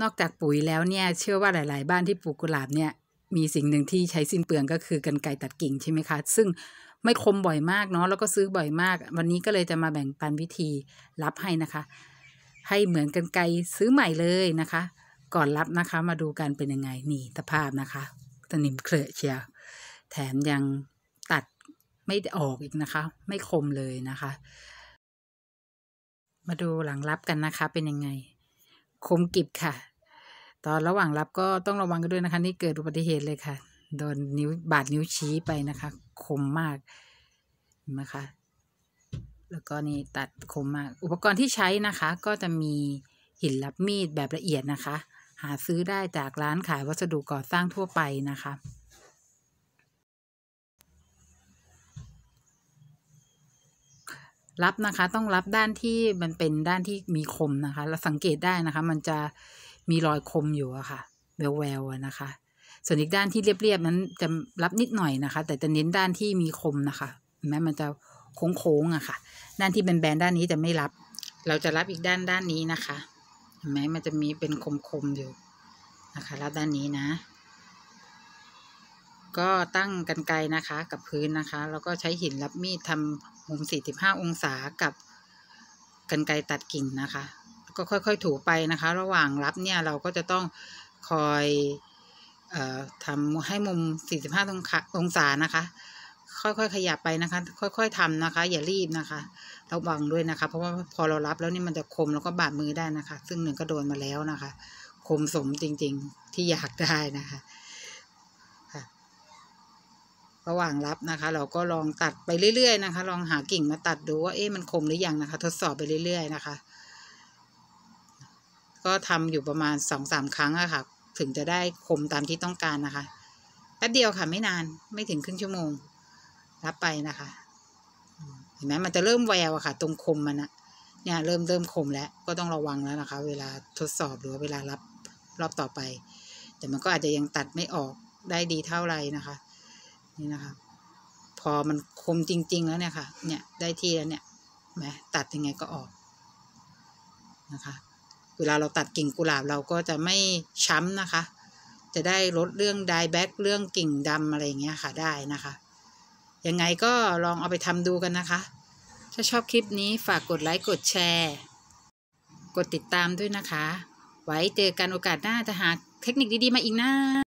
นอกจากปุ๋ยแล้วเนี่ยเชื่อว่าหลาย ๆ บ้านที่ปลูกกุหลาบเนี่ยมีสิ่งหนึ่งที่ใช้สิ้นเปลืองก็คือกันไกตัดกิ่งใช่ไหมคะ ซึ่งไม่คมบ่อยมากเนาะแล้วก็ซื้อบ่อยมาก วันนี้ก็เลยจะมาแบ่งปันวิธีรับให้นะคะ ให้เหมือนกันไกซื้อใหม่เลยนะคะ ก่อนรับนะคะมาดูกันเป็นยังไงนี่สภาพนะคะตนิมเคลือเชียวแถมยังตัดไม่ออกอีกนะคะ ไม่คมเลยนะคะ มาดูหลังรับกันนะคะ เป็นยังไงคมกิบค่ะ ตอนระหว่างรับก็ต้องระวังกันด้วยนะคะ นี่เกิดอุบัติเหตุเลยค่ะโดนนิ้ว บาดนิ้วชี้ไปนะคะ คมมากนะคะแล้วก็นี่ตัดคมมากอุปกรณ์ที่ใช้นะคะ ก็จะมีหินรับมีดแบบละเอียดนะคะ หาซื้อได้จากร้านขายวัสดุก่อสร้างทั่วไปนะคะรับนะคะต้องรับด้านที่มันเป็นด้านที่มีคมนะคะเราสังเกตได้นะคะ มันจะมีรอยคมอยู่อะคะ่ะแววแววนะคะ ส่วนอีกด้านที่เรียบๆนั้นจะรับนิดหน่อยนะคะ แต่จะเน้นด้านที่มีคมนะคะแม้มันจะโค้งๆอะค่ะด้านที่เป็นแบนด้านนี้จะไม่รับ เราจะรับอีกด้านด้านนี้นะคะเห็นไหมมันจะมีเป็นคมๆอยู่นะคะ รับด้านนี้นะก็ตั้งกันไกนะคะกับพื้นนะคะ แล้วก็ใช้หินรับมีดทำมุม45องศากับกันไกตัดกิ่งนะคะก็ค่อย ๆ ถูไปนะคะ ระหว่างรับเนี่ยเราก็จะต้องคอยออทำให้มุม45องศางศานะคะ ค่อยๆ ขยับไปนะคะ ค่อยๆทำนะคะ อย่ารีบนะคะ ระวังด้วยนะคะ เพราะว่าพอเรารับแล้วนี่มันจะคมแล้วก็บาดมือได้นะคะ ซึ่งหนึ่งก็โดนมาแล้วนะคะคมสมจริง ๆ ที่อยากได้นะคะระหว่างรับนะคะ เราก็ลองตัดไปเรื่อยๆนะคะ ลองหากิ่งมาตัดดูว่าเอ๊ะมันคมหรือยังนะคะ ทดสอบไปเรื่อยๆนะคะ ก็ทำอยู่ประมาณสองสามครั้งอะคะ่ะ ถึงจะได้คมตามที่ต้องการนะคะแป๊บเดียวค่ะ ไม่นานไม่ถึงครึ่งชั่วโมง รับไปนะคะ เห็นไหมมันจะเริ่มแววอะค่ะ ตรงคมมันอะเนี่ยเริ่มเริ่มคมแล้วก็ต้องระวังแล้วนะคะ เวลาทดสอบหรือเวลารับรอบต่อไป แต่มันก็อาจจะยังตัดไม่ออกได้ดีเท่าไหร่นะคะี่นะคะพอมันคมจริงๆ แล้วเนี่ยค่ะ เนี่ยได้ที่แล้วเนี่ยแหมตัดยังไงก็ออกนะคะ เวลาเราตัดกิ่งกุหลาบเราก็จะไม่ช้ำนะคะ จะได้ลดเรื่อง ไดแบ็ก เรื่องกิ่งดำอะไรอย่างเงี้ยค่ะได้นะคะ ยังไงก็ลองเอาไปทำดูกันนะคะ ถ้าชอบคลิปนี้ฝากกดไลค์กดแชร์ กดติดตามด้วยนะคะ ไว้เจอกันโอกาสหน้าจะหาเทคนิคดีๆมาอีกนะ